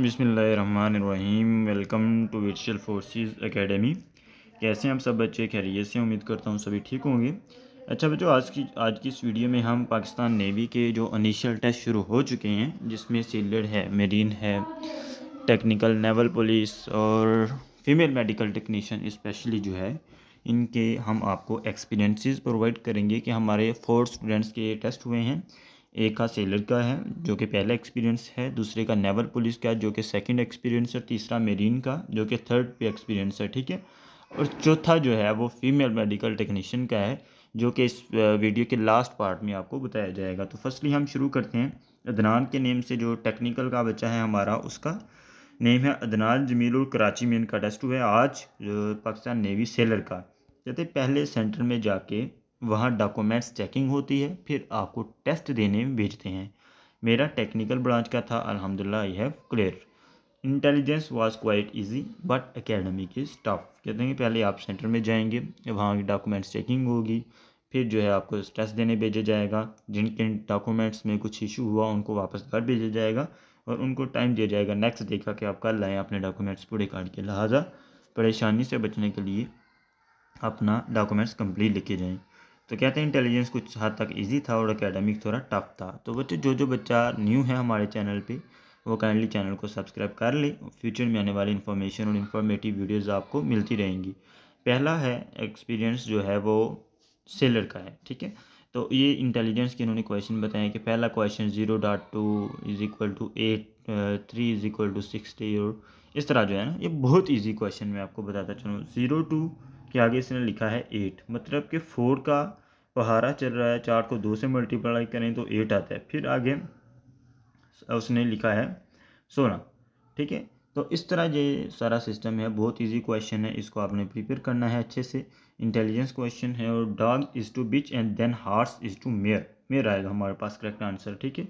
बिसमीम welcome to virtual forces academy कैसे हैं आप सब बच्चे खैरियत से उम्मीद करता हूँ सभी ठीक होंगे अच्छा बच्चों आज की आज की इस वीडियो में हम पाकिस्तान नेवी के जो इनिशियल टेस्ट शुरू हो चुके हैं जिसमें सीलेड है मेरीन है टेक्निकल नेवल पुलिस और फीमेल मेडिकल टेक्नीशियन इस्पेशली जो है इनके हम आपको एक्सपीरियंसिस प्रोवाइड करेंगे कि हमारे फोर स्टूडेंट्स के टेस्ट हुए हैं एक का सेलर का है जो कि पहला एक्सपीरियंस है दूसरे का नेवल पुलिस का जो कि सेकंड एक्सपीरियंस है तीसरा मेरीन का जो कि थर्ड पे एक्सपीरियंस है ठीक है और चौथा जो है वो फीमेल मेडिकल टेक्नीशियन का है जो कि इस वीडियो के लास्ट पार्ट में आपको बताया जाएगा तो फर्स्टली हम शुरू करते हैं अदनान के नेम से जो टेक्निकल का बच्चा है हमारा उसका नेम है अदनान जमील और कराची में इनका टेस्ट हुआ है आज पाकिस्तान नेवी सेलर का कहते पहले सेंटर में जाके वहाँ डॉक्यूमेंट्स चेकिंग होती है फिर आपको टेस्ट देने भेजते हैं मेरा टेक्निकल ब्रांच का था अलहमदिल्ला I have clear intelligence was quite easy but academy के स्टाफ कहते हैं पहले आप सेंटर में जाएंगे वहाँ की डॉक्यूमेंट्स चेकिंग होगी फिर जो है आपको टेस्ट देने भेजा जाएगा जिनके डॉक्यूमेंट्स में कुछ इशू हुआ उनको वापस घर भेजा जाएगा और उनको टाइम दिया जाएगा नेक्स्ट डे का कि आप कल लाएँ अपने डॉक्यूमेंट्स पूरे कार्ड के लिहाजा परेशानी से बचने के लिए अपना डॉक्यूमेंट्स कंप्लीट लेके जाएँ तो कहते हैं इंटेलिजेंस कुछ हद तक इजी था और एकेडमिक थोड़ा टफ था तो बच्चे जो जो बच्चा न्यू है हमारे चैनल पे वो काइंडली चैनल को सब्सक्राइब कर ले फ्यूचर में आने वाली इन्फॉर्मेशन और इन्फॉर्मेटिव वीडियोज़ आपको मिलती रहेंगी पहला है एक्सपीरियंस जो है वो सेलर का है ठीक है तो ये इंटेलिजेंस के इन्होंने क्वेश्चन बताए कि पहला question zero dot two is equal to eight three is equal to sixty और इस तरह जो है ना ये बहुत ईजी क्वेश्चन मैं आपको बताता चलूँ ज़ीरो टू कि आगे इसने लिखा है एट मतलब कि फोर का पहारा चल रहा है चार को दो से मल्टीप्लाई करें तो एट आता है फिर आगे उसने लिखा है सोलह ठीक है तो इस तरह ये सारा सिस्टम है बहुत इजी क्वेश्चन है इसको आपने प्रिपेयर करना है अच्छे से इंटेलिजेंस क्वेश्चन है और dog is to bitch and then horse is to mare mare आएगा हमारे पास करेक्ट आंसर ठीक है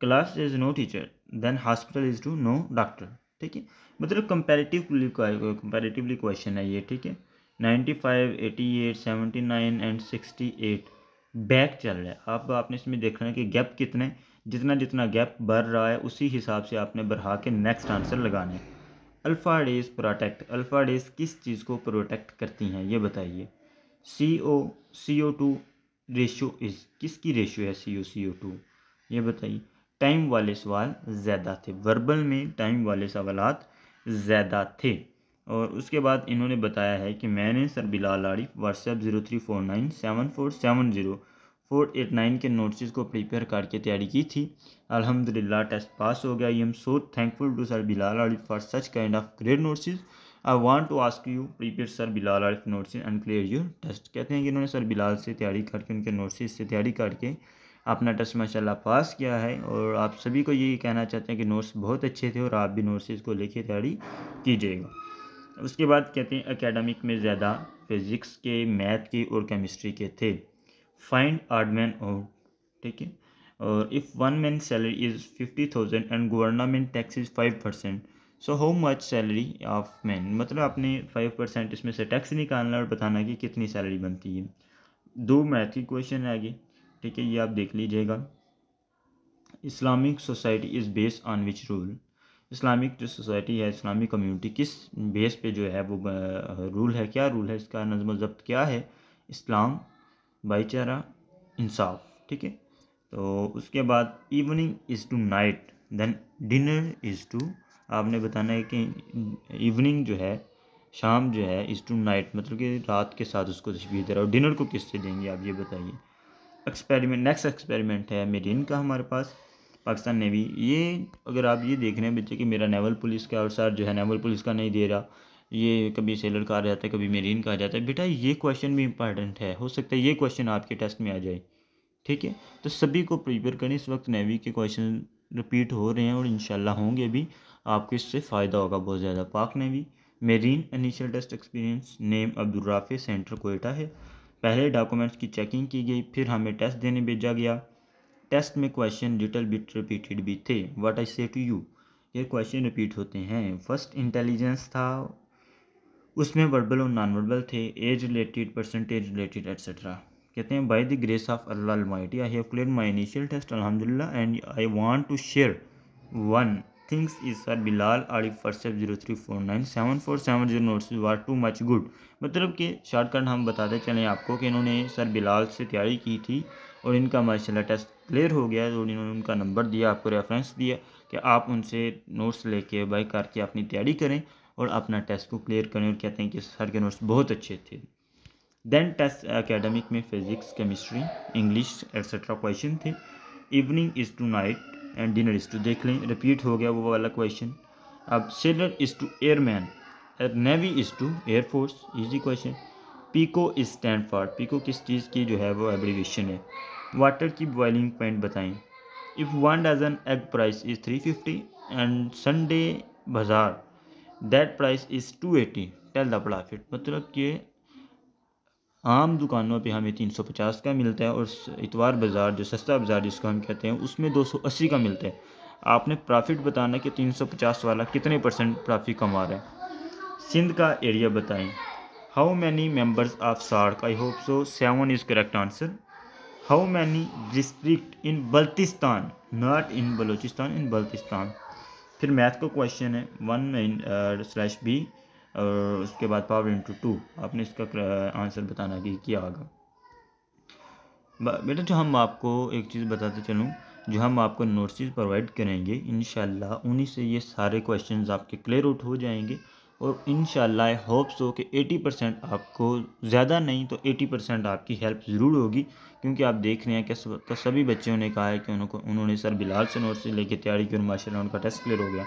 class is no teacher then hospital is to no doctor ठीक है मतलब कंपेरेटिवली कंपेरेटिवली क्वेश्चन है ये ठीक है eight seventy nine and eight back चल रहा है अब आपने इसमें देखना है कि गैप कितने जितना जितना गैप बढ़ रहा है उसी हिसाब से आपने बढ़ा के नेक्स्ट आंसर लगाने alpha days protect alpha days किस चीज़ को प्रोटेक्ट करती हैं ये बताइए C O C O two ratio is किसकी रेशो है C O C O to ये बताइए टाइम वाले सवाल ज़्यादा थे वर्बल में टाइम वाले सवाल ज़्यादा थे और उसके बाद इन्होंने बताया है कि मैंने sir Bilal Arif WhatsApp zero three four nine seven four seven zero four eight nine के नोट्स को प्रिपेयर करके तैयारी की थी अल्हम्दुलिल्लाह टेस्ट पास हो गया I am so thankful to sir Bilal Ladi for such kind of great notes I want to ask you prepare sir Bilal Ladi notes and clear your test कहते हैं कि इन्होंने सर बिलाल से तैयारी करके उनके नोट्स से तैयारी करके अपना टेस्ट माशाल्लाह पास किया है और आप सभी को यही कहना चाहते हैं कि नोट्स बहुत अच्छे थे और आप भी नोट्स को लेके तैयारी कीजिएगा उसके बाद कहते हैं एकेडमिक में ज़्यादा फिज़िक्स के मैथ के और केमिस्ट्री के थे फाइंड आर्डमैन और ठीक है और if one man salary is fifty thousand and government tax is five percent so how much salary of man मतलब आपने फाइव परसेंट इसमें से टैक्स निकालना और बताना कि कितनी सैलरी बनती है दो मैथ की क्वेश्चन है आगे ठीक है ये आप देख लीजिएगा Islamic society is based on which rule Islamic जो सोसाइटी है इस्लामिक कम्युनिटी किस बेस पे जो है वो रूल है क्या रूल है इसका नज़म ज़ब्त क्या है इस्लाम भाईचारा इंसाफ ठीक है तो उसके बाद evening is to night then dinner is to आपने बताना है कि इवनिंग जो है शाम जो है इज़ टू नाइट मतलब कि रात के साथ उसको तस्वीर दे रहा और डिनर को किससे देंगे आप ये बताइए एक्सपेरिमेंट नेक्स्ट एक्सपेरिमेंट है मेरिन का हमारे पास पाकिस्तान नेवी ये अगर आप ये देख रहे हैं बच्चे कि मेरा नेवल पुलिस का अवसर जो है नेवल पुलिस का नहीं दे रहा ये कभी सेलर का आ जाता है कभी मेरीन का आ जाता है बेटा ये क्वेश्चन भी इंपॉर्टेंट है हो सकता है ये क्वेश्चन आपके टेस्ट में आ जाए ठीक है तो सभी को प्रिपेयर करें इस वक्त नेवी के क्वेश्चन रिपीट हो रहे हैं और इन होंगे भी आपको इससे फ़ायदा होगा बहुत ज़्यादा Pak navy marine initial test experience name Abdulrafe centre Quetta है पहले डॉक्यूमेंट्स की चेकिंग की गई फिर हमें टेस्ट देने भेजा गया टेस्ट में क्वेश्चन लिटल बिट रिपीटेड भी थे what I say to you ये क्वेश्चन रिपीट होते हैं फर्स्ट इंटेलिजेंस था उसमें वर्बल और नॉन वर्बल थे age related percentage related etcetera कहते हैं by the grace of Allah mighty I have clear my initial test अलहमदिल्ला and I want to share one things is sir Bilal Arif WhatsApp zero three four nine seven four seven zero notes were too much good मतलब कि shortcut हम बताते चलें आपको कि इन्होंने sir Bilal से तैयारी की थी और इनका माशा टेस्ट क्लियर हो गया और इन्होंने उनका नंबर दिया आपको रेफरेंस दिया कि आप उनसे नोट्स लेके बाई करके के अपनी तैयारी करें और अपना टेस्ट को क्लियर करें और कहते हैं कि सर के नोट्स बहुत अच्छे थे दैन टेस्ट अकेडमिक में physics chemistry English etcetera question थे evening is to night and dinner is to देख लें रिपीट हो गया वो वाला क्वेश्चन अब sailor is to airman navy is to air force easy question pico is stand for pico किस चीज़ की जो है वो एब्रीवेशन है वाटर की बॉइलिंग पॉइंट बताएं if one dozen egg price is three fifty and Sunday bazaar that price is two eighty tell the profit मतलब कि आम दुकानों पे हमें तीन सौ पचास का मिलता है और इतवार बाज़ार जो सस्ता बाज़ार जिसको हम कहते हैं उसमें दो सौ अस्सी का मिलता है आपने प्रॉफिट बताना कि तीन सौ पचास वाला कितने परसेंट प्रॉफिट कमा रहा है सिंध का एरिया बताएं how many members of SAARC I hope so seven is correct answer how many district in Baltistan not in Balochistan in Baltistan फिर मैथ का क्वेश्चन है वन इन स्लैश बी और उसके बाद पावर इंटू टू आपने इसका आंसर uh, बताना कि क्या होगा बेटा जो हम आपको एक चीज़ बताते चलूँ जो हम आपको नोट्स प्रोवाइड करेंगे इन उन्हीं से ये सारे क्वेश्चंस आपके क्लियर आउट हो जाएंगे और इन आई होप सो कि 80 परसेंट आपको ज़्यादा नहीं तो 80 परसेंट आपकी हेल्प ज़रूर होगी क्योंकि आप देख रहे हैं कि तो सभी बच्चों ने कहा है कि उनको उन्होंने सर बिलाल नोट से लेकर तैयारी की और माशा उनका टेस्ट क्लियर हो गया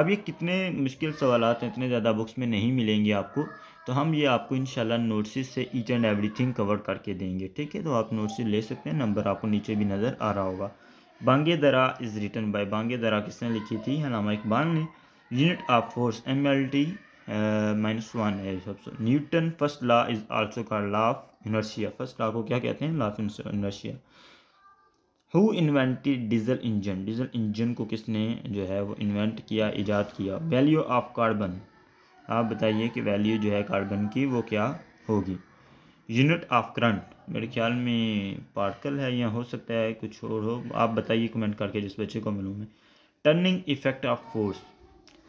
अब ये कितने मुश्किल सवाल हैं इतने ज़्यादा बुक्स में नहीं मिलेंगे आपको तो हम ये आपको इन नोट्सिस से ईच एंड थिंग कवर करके देंगे ठीक है तो आप नोट्स ले सकते हैं नंबर आपको नीचे भी नज़र आ रहा होगा बांगे दरा इज़ रिटन बाय बांगे दरा किसने लिखी थी हलामा इकबाल ने unit of force M L T minus uh, one है Newton first law is also का law of inertia first law को क्या कहते हैं law of inertia who invented diesel engine diesel engine को किसने जो है वो इन्वेंट किया इजाद किया वैल्यू ऑफ कार्बन आप बताइए कि वैल्यू जो है कार्बन की वो क्या होगी यूनिट ऑफ करंट मेरे ख्याल में पार्कल है या हो सकता है कुछ और हो आप बताइए कमेंट करके जिस बच्चे को मिलूँ मैं turning effect of force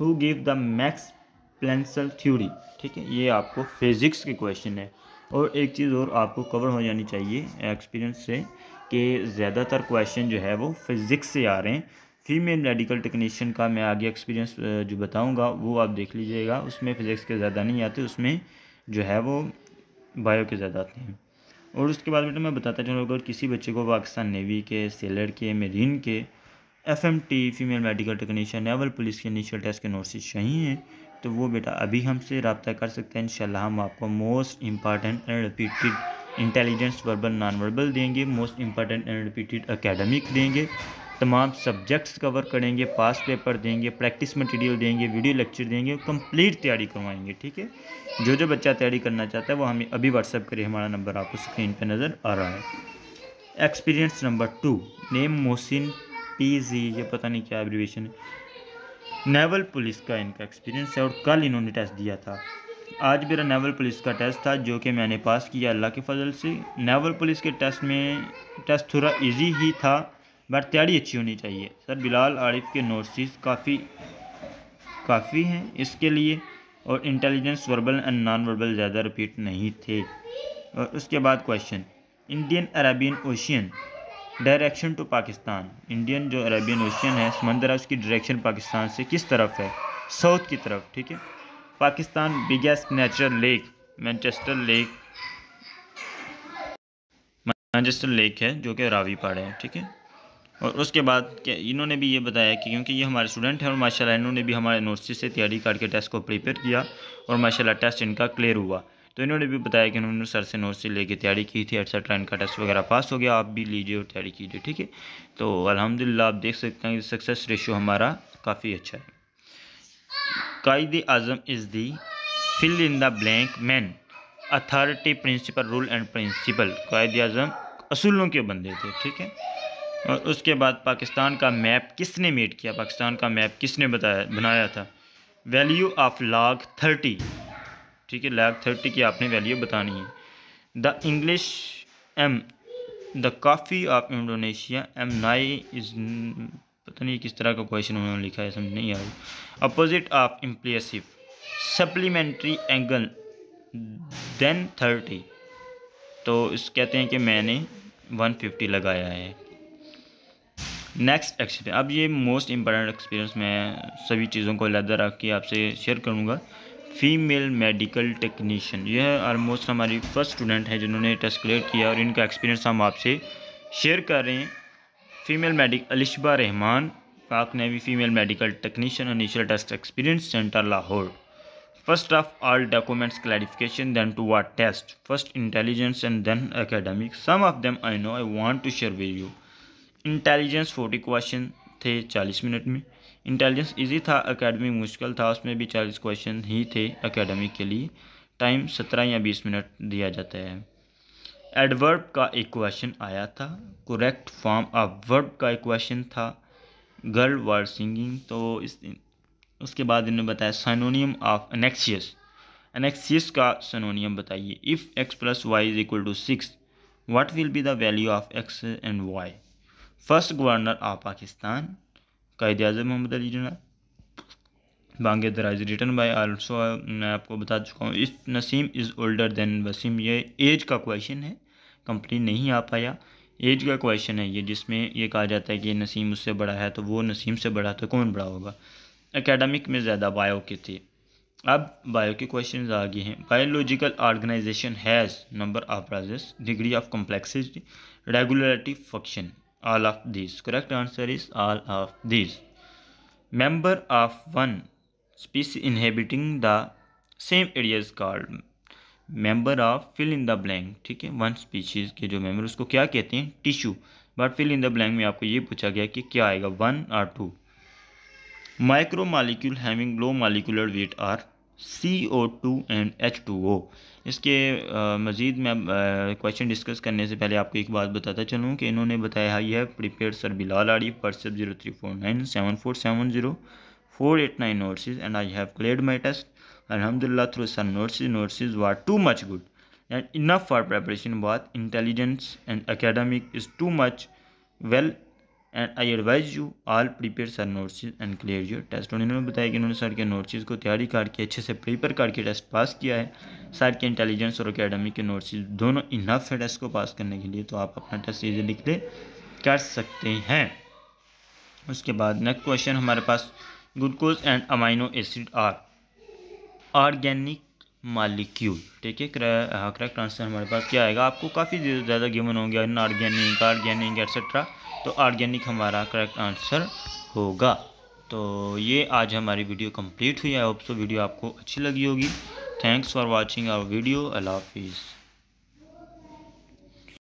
who give the Max Planck's theory ठीक है ये आपको फिज़िक्स के क्वेश्चन है और एक चीज़ और आपको कवर हो जानी चाहिए एक्सपीरियंस से कि ज़्यादातर क्वेश्चन जो है वो फिज़िक्स से आ रहे हैं फीमेल मेडिकल टेक्नीशियन का मैं आगे एक्सपीरियंस जो बताऊंगा वो आप देख लीजिएगा उसमें फिज़िक्स के ज़्यादा नहीं आते उसमें जो है वो बायो के ज़्यादा आते हैं और उसके बाद बेटा मैं बताता चलूँगा अगर किसी बच्चे को पाकिस्तान नेवी के सेलर के मेरीन के F M T female medical technician naval police के इनिशियल टेस्ट के नोट्स चाहिए तो वो बेटा अभी हमसे रबता कर सकते हैं इन हम आपको most important and repeated intelligence verbal non verbal देंगे most important and repeated academic देंगे तमाम सब्जेक्ट्स कवर करेंगे पास पेपर देंगे प्रैक्टिस मटेरियल देंगे वीडियो लेक्चर देंगे और कंप्लीट तैयारी करवाएंगे ठीक है जो जो बच्चा तैयारी करना चाहता है वो हमें अभी व्हाट्सअप करिए हमारा नंबर आपको स्क्रीन पर नज़र आ रहा है experience number two name Mohsin P G ये पता नहीं क्या एब्रीवेशन है नेवल पुलिस का इनका एक्सपीरियंस है और कल इन्होंने टेस्ट दिया था आज मेरा नेवल पुलिस का टेस्ट था जो कि मैंने पास किया अल्लाह के फजल से नेवल पुलिस के टेस्ट में टेस्ट थोड़ा इजी ही था बट तैयारी अच्छी होनी चाहिए सर बिलाल आरिफ के नोटिस काफ़ी काफ़ी हैं इसके लिए और intelligence verbal and non verbal ज़्यादा रिपीट नहीं थे और उसके बाद question Indian Arabian ocean direction to Pakistan Indian जो अरेबियन ओशियन है समंदर है उसकी डायरेक्शन पाकिस्तान से किस तरफ है साउथ की तरफ ठीक है Pakistan biggest natural lake Manchester lake Manchester lake है जो कि रावी पहाड़ है ठीक है और उसके बाद इन्होंने भी ये बताया कि क्योंकि ये हमारे स्टूडेंट हैं और माशाल्लाह इन्होंने भी हमारे नोट्स से तैयारी करके टेस्ट को प्रिपेयर किया और माशाल्लाह टेस्ट इनका क्लियर हुआ तो इन्होंने भी बताया कि उन्होंने सर से नोट से लेके तैयारी की थी अच्छा ट्रेन का टेस्ट वगैरह पास हो गया आप भी लीजिए और तैयारी कीजिए ठीक है तो अलहमदिल्ला आप देख सकते हैं कि सक्सेस रेशो हमारा काफ़ी अच्छा है Quaid Azam is the fill in the blank man authority principle rule and principle Quaid Azam असूलों के बंदे थे ठीक है और उसके बाद पाकिस्तान का मैप किसने मेड किया पाकिस्तान का मैप किसने बताया बनाया था वैल्यू ऑफ लाख थर्टी ठीक है लैब थर्टी की आपने वैल्यू बतानी है the English M the coffee of Indonesia M नाई इज़ पता नहीं किस तरह का क्वेश्चन उन्होंने लिखा है समझ नहीं आ रही opposite of impulsive supplementary angle then thirty तो इस कहते हैं कि मैंने वन फिफ्टी लगाया है नेक्स्ट एक्सपीरियंस अब ये मोस्ट इम्पॉर्टेंट एक्सपीरियंस मैं सभी चीज़ों को लदा रख के आपसे शेयर करूँगा फीमेल मेडिकल टेक्नीशियन यह आलमोस्ट हमारी फर्स्ट स्टूडेंट है जिन्होंने टेस्ट क्लियर किया और इनका एक्सपीरियंस हम आपसे शेयर कर रहे हैं female medic Alishba Rehman Pak navy female medical technician initial test experience centre Lahore first of all documents clarification then to what test first intelligence and then academic some of them I know I want to share with you intelligence forty question थे चालीस minute में intelligence easy था academic मुश्किल था उसमें भी चालीस question ही थे एकेडमिक के लिए टाइम सत्रह या बीस मिनट दिया जाता है एडवर्ब का एक क्वेश्चन आया था करेक्ट फॉर्म ऑफ वर्ब का एक क्वेश्चन था गर्ल वर्ड सिंगिंग तो इस उसके बाद इन्होंने बताया सनोनियम ऑफ एनेक्सियस एनेक्सियस का सनोनियम बताइए if X plus Y is equal to six what will be the value of X and Y first governor of Pakistan Quaid Azam Mohammad Ali जना बांग दराज रिटर्न बाय आल्सो मैं आपको बता चुका हूँ इस Naseem is older than Waseem ये एज का क्वेश्चन है कंप्लीट नहीं आ पाया एज का क्वेश्चन है ये जिसमें ये कहा जाता है कि नसीम उससे बड़ा है तो वो नसीम से बड़ा तो कौन बड़ा होगा एकेडमिक में ज़्यादा बायो के थे अब बायो के क्वेश्चन आ गए हैं biological organization has number of prizes degree of complexity regularity function all of these correct answer is all of these member of one species inhabiting the same area is called member of fill in the blank ठीक है one species के जो member उसको क्या कहते हैं tissue but fill in the blank में आपको ये पूछा गया कि क्या आएगा वन और two micro molecule having low molecular weight are C O two and H two O इसके मज़ीद मैं क्वेश्चन डिस्कस करने से पहले आपको एक बात बताता चलूँ कि इन्होंने बताया है यह prepare sir Bilal Adi WhatsApp zero three four nine seven four seven zero four eight nine notes and I have cleared my test अलहमदिल्ला through sir notes notes is were too much good and enough for preparation but intelligence and academic is too much well and I advise you all prepare sir notes and clear your test उन्होंने बताया कि उन्होंने sir के नोट्सेज को तैयारी करके अच्छे से प्रिपेयर करके टेस्ट पास किया है सर के इंटेलिजेंस और अकेडमी के नोटिस दोनों इनफ है टेस्ट को पास करने के लिए तो आप अपना टेस्ट इजीली क्लियर कर सकते हैं उसके बाद नेक्स्ट क्वेश्चन हमारे पास glucose and amino acid are organic molecule ठीक है करेक्ट आंसर हाँ, हमारे पास क्या आएगा आपको काफ़ी ज़्यादा गिवन होंगे इन ऑर्गेनिक ऑर्गेनिक एक्सेट्रा तो ऑर्गेनिक हमारा करेक्ट आंसर होगा तो ये आज हमारी वीडियो कंप्लीट हुई आई होप सो वीडियो आपको अच्छी लगी होगी thanks for watching our video Allah हाफिज़